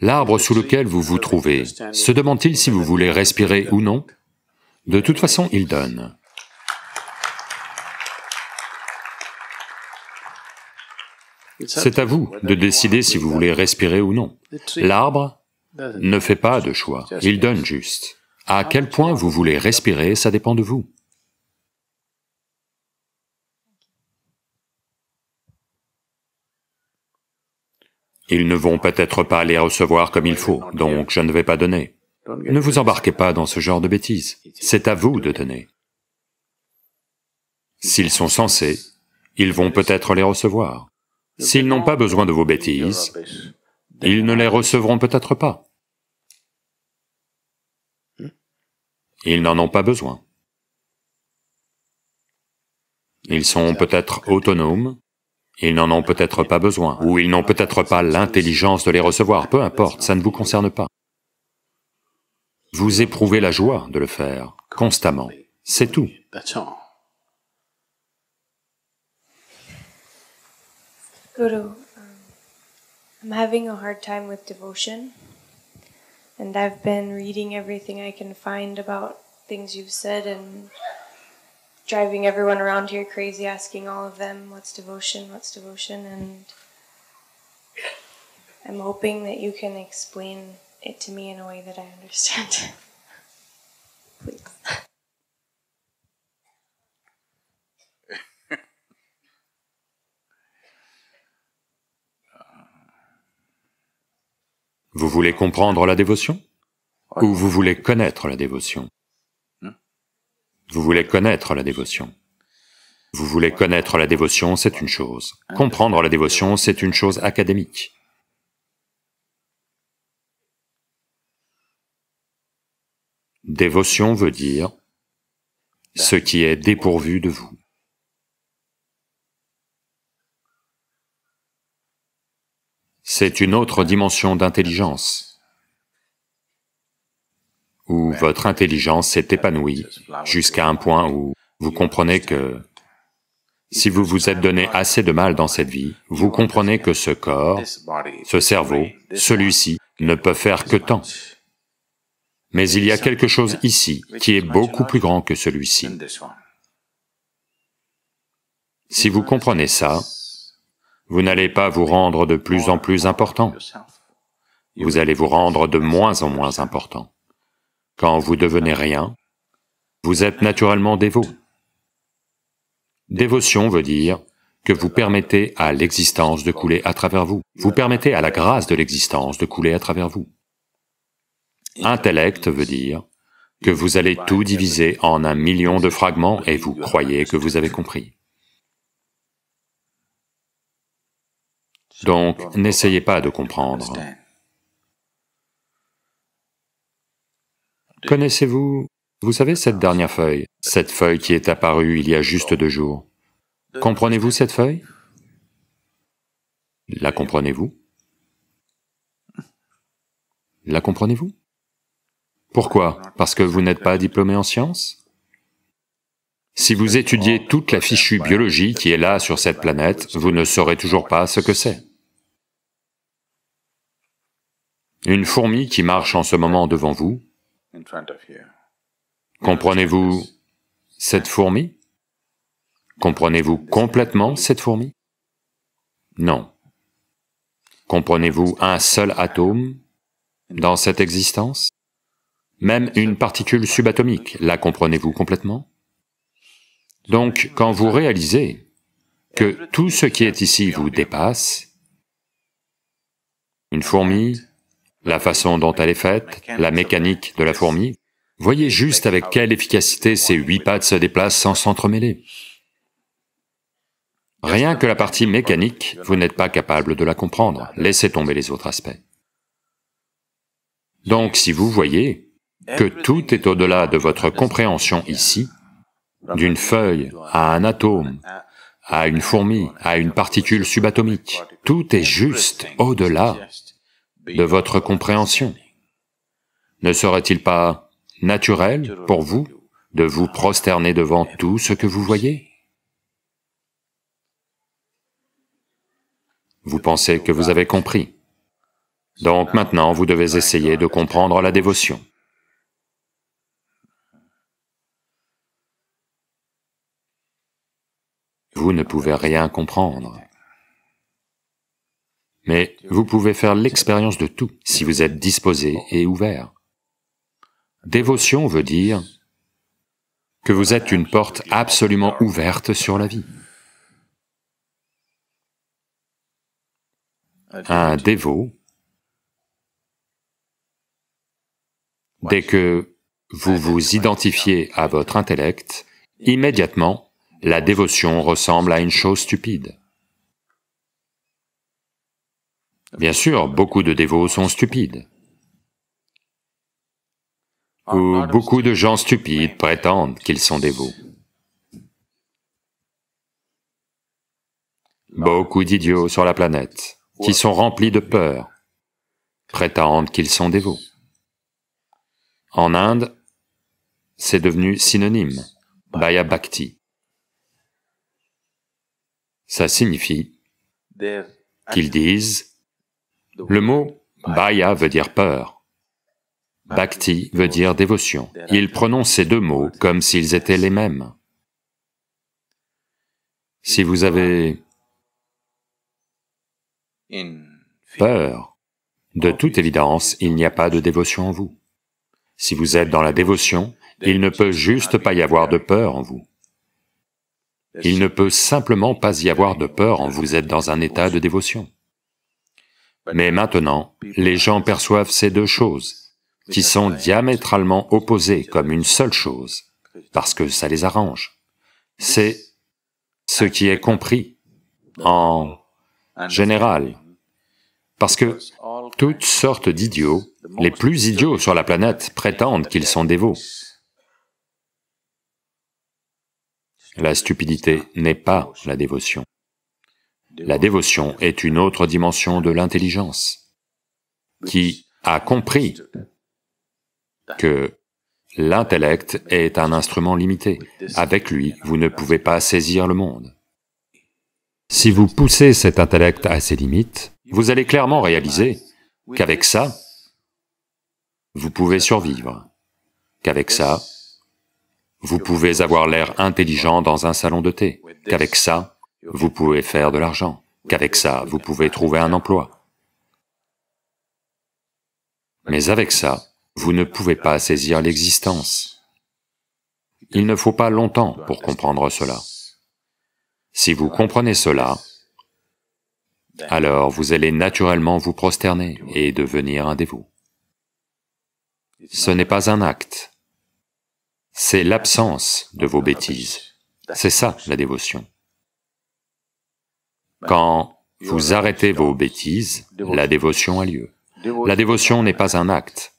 L'arbre sous lequel vous vous trouvez, se demande-t-il si vous voulez respirer ou non De toute façon, il donne. C'est à vous de décider si vous voulez respirer ou non. L'arbre ne fait pas de choix, il donne juste. À quel point vous voulez respirer, ça dépend de vous. Ils ne vont peut-être pas les recevoir comme il faut, donc je ne vais pas donner. Ne vous embarquez pas dans ce genre de bêtises, c'est à vous de donner. S'ils sont censés, ils vont peut-être les recevoir. S'ils n'ont pas besoin de vos bêtises, ils ne les recevront peut-être pas. Ils n'en ont pas besoin. Ils sont peut-être autonomes, ils n'en ont peut-être pas besoin, ou ils n'ont peut-être pas l'intelligence de les recevoir, peu importe, ça ne vous concerne pas. Vous éprouvez la joie de le faire, constamment, c'est tout. Guru, um, I'm having a hard time with devotion, and I've been reading everything I can find about things you've said driving everyone around here crazy, asking all of them, what's devotion, what's devotion, and I'm hoping that you can explain it to me in a way that I understand. Please. vous voulez comprendre la dévotion Ou vous voulez connaître la dévotion Vous voulez connaître la dévotion. Vous voulez connaître la dévotion, c'est une chose. Comprendre la dévotion, c'est une chose académique. Dévotion veut dire ce qui est dépourvu de vous. C'est une autre dimension d'intelligence où votre intelligence s'est épanouie jusqu'à un point où vous comprenez que si vous vous êtes donné assez de mal dans cette vie, vous comprenez que ce corps, ce cerveau, celui-ci ne peut faire que tant. Mais il y a quelque chose ici qui est beaucoup plus grand que celui-ci. Si vous comprenez ça, vous n'allez pas vous rendre de plus en plus important. Vous allez vous rendre de moins en moins important. Quand vous devenez rien, vous êtes naturellement dévot. Dévotion veut dire que vous permettez à l'existence de couler à travers vous. Vous permettez à la grâce de l'existence de couler à travers vous. Intellect veut dire que vous allez tout diviser en un million de fragments et vous croyez que vous avez compris. Donc, n'essayez pas de comprendre. Connaissez-vous, vous savez, cette ah, dernière feuille, cette feuille qui est apparue il y a juste deux jours Comprenez-vous cette feuille La comprenez-vous La comprenez-vous Pourquoi ah, Parce que vous n'êtes pas diplômé en sciences Si vous étudiez oh, toute la fichue biologie qui est là sur cette planète, vous ne saurez toujours pas ce que c'est. Une fourmi qui marche en ce moment devant vous, Comprenez-vous cette fourmi Comprenez-vous complètement cette fourmi Non. Comprenez-vous un seul atome dans cette existence Même une particule subatomique, la comprenez-vous complètement Donc, quand vous réalisez que tout ce qui est ici vous dépasse, une fourmi, la façon dont elle est faite, la mécanique de la fourmi. Voyez juste avec quelle efficacité ces huit pattes se déplacent sans s'entremêler. Rien que la partie mécanique, vous n'êtes pas capable de la comprendre, laissez tomber les autres aspects. Donc si vous voyez que tout est au-delà de votre compréhension ici, d'une feuille à un atome, à une fourmi, à une particule subatomique, tout est juste au-delà de votre compréhension. Ne serait-il pas naturel pour vous de vous prosterner devant tout ce que vous voyez Vous pensez que vous avez compris. Donc maintenant, vous devez essayer de comprendre la dévotion. Vous ne pouvez rien comprendre. Mais vous pouvez faire l'expérience de tout si vous êtes disposé et ouvert. Dévotion veut dire que vous êtes une porte absolument ouverte sur la vie. Un dévot, dès que vous vous identifiez à votre intellect, immédiatement, la dévotion ressemble à une chose stupide. Bien sûr, beaucoup de dévots sont stupides. Ou beaucoup de gens stupides prétendent qu'ils sont dévots. Beaucoup d'idiots sur la planète, qui sont remplis de peur, prétendent qu'ils sont dévots. En Inde, c'est devenu synonyme, Bhaya Bhakti. Ça signifie qu'ils disent le mot baya » veut dire peur, bhakti veut dire dévotion. Il prononce ces deux mots comme s'ils étaient les mêmes. Si vous avez peur, de toute évidence, il n'y a pas de dévotion en vous. Si vous êtes dans la dévotion, il ne peut juste pas y avoir de peur en vous. Il ne peut simplement pas y avoir de peur en vous êtes dans un état de dévotion. Mais maintenant, les gens perçoivent ces deux choses, qui sont diamétralement opposées comme une seule chose, parce que ça les arrange. C'est ce qui est compris en général, parce que toutes sortes d'idiots, les plus idiots sur la planète, prétendent qu'ils sont dévots. La stupidité n'est pas la dévotion. La dévotion est une autre dimension de l'intelligence qui a compris que l'intellect est un instrument limité. Avec lui, vous ne pouvez pas saisir le monde. Si vous poussez cet intellect à ses limites, vous allez clairement réaliser qu'avec ça, vous pouvez survivre, qu'avec ça, vous pouvez avoir l'air intelligent dans un salon de thé, qu'avec ça, vous pouvez faire de l'argent, qu'avec ça, vous pouvez trouver un emploi. Mais avec ça, vous ne pouvez pas saisir l'existence. Il ne faut pas longtemps pour comprendre cela. Si vous comprenez cela, alors vous allez naturellement vous prosterner et devenir un dévot. Ce n'est pas un acte, c'est l'absence de vos bêtises. C'est ça la dévotion. Quand vous arrêtez vos bêtises, la dévotion a lieu. La dévotion n'est pas un acte.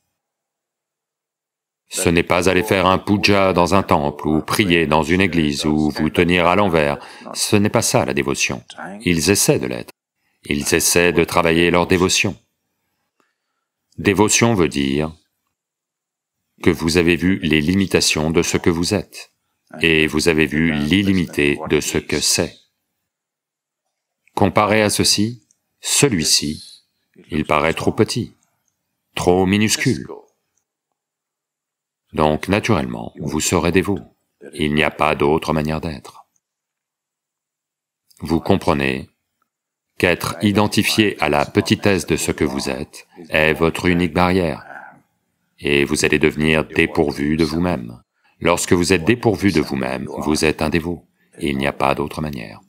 Ce n'est pas aller faire un puja dans un temple, ou prier dans une église, ou vous tenir à l'envers. Ce n'est pas ça la dévotion. Ils essaient de l'être. Ils essaient de travailler leur dévotion. Dévotion veut dire que vous avez vu les limitations de ce que vous êtes, et vous avez vu l'illimité de ce que c'est. Comparé à ceci, celui-ci, il paraît trop petit, trop minuscule. Donc naturellement, vous serez dévot. Il n'y a pas d'autre manière d'être. Vous comprenez qu'être identifié à la petitesse de ce que vous êtes est votre unique barrière, et vous allez devenir dépourvu de vous-même. Lorsque vous êtes dépourvu de vous-même, vous êtes un dévot. Il n'y a pas d'autre manière.